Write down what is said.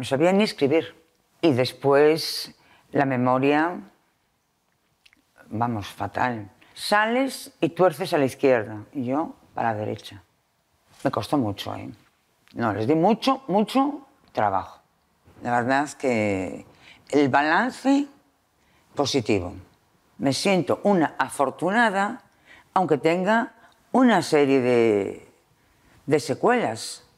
No sabía ni escribir. Y después la memoria, vamos, fatal. Sales y tuerces a la izquierda y yo a la derecha. Me costó mucho, ¿eh? No, les di mucho, mucho trabajo. La verdad es que el balance positivo. Me siento una afortunada, aunque tenga una serie de secuelas.